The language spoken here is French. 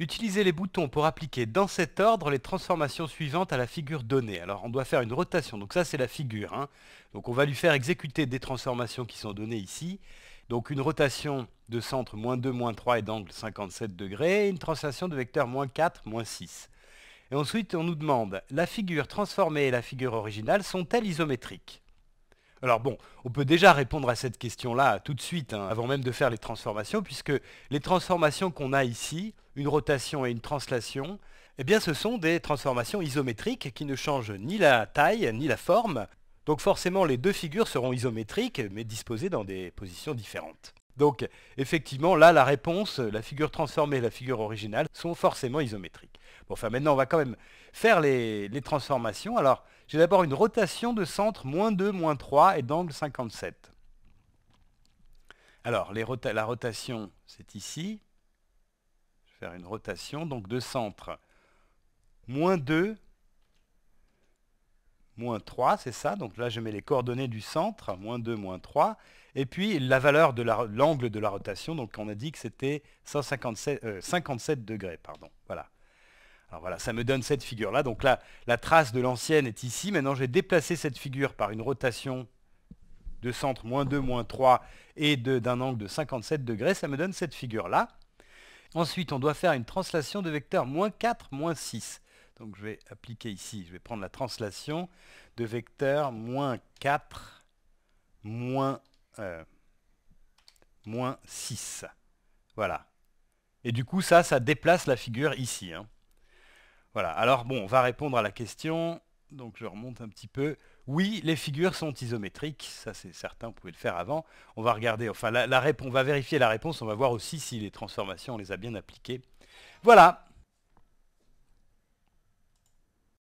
Utilisez les boutons pour appliquer dans cet ordre les transformations suivantes à la figure donnée. Alors on doit faire une rotation, donc ça c'est la figure. Hein. Donc on va lui faire exécuter des transformations qui sont données ici. Donc une rotation de centre moins 2, moins 3 et d'angle 57 degrés, et une translation de vecteur moins 4, moins 6. Et ensuite on nous demande, la figure transformée et la figure originale sont-elles isométriques alors bon, on peut déjà répondre à cette question-là tout de suite, hein, avant même de faire les transformations, puisque les transformations qu'on a ici, une rotation et une translation, eh bien ce sont des transformations isométriques qui ne changent ni la taille ni la forme. Donc forcément les deux figures seront isométriques, mais disposées dans des positions différentes. Donc effectivement, là, la réponse, la figure transformée et la figure originale sont forcément isométriques. Bon, enfin maintenant, on va quand même faire les, transformations. Alors, j'ai d'abord une rotation de centre moins 2, moins 3 et d'angle 57. Alors, la rotation, c'est ici. Je vais faire une rotation, donc de centre moins 2, moins 3, c'est ça. Donc là, je mets les coordonnées du centre, moins 2, moins 3. Et puis la valeur de l'angle de la rotation, donc on a dit que c'était 157 57 euh, degrés. Pardon. Voilà. Alors voilà, ça me donne cette figure-là. Donc là, la trace de l'ancienne est ici. Maintenant, j'ai déplacé cette figure par une rotation de centre moins 2, moins 3 et d'un angle de 57 degrés. Ça me donne cette figure-là. Ensuite, on doit faire une translation de vecteur moins 4, moins 6. Donc je vais appliquer ici, je vais prendre la translation de vecteur moins 4, moins, 6. Euh, voilà. Et du coup, ça, ça déplace la figure ici. Hein. Voilà. Alors bon, on va répondre à la question. Donc je remonte un petit peu. Oui, les figures sont isométriques, ça c'est certain, vous pouvez le faire avant. On va regarder, enfin la on va vérifier la réponse, on va voir aussi si les transformations, on les a bien appliquées. Voilà,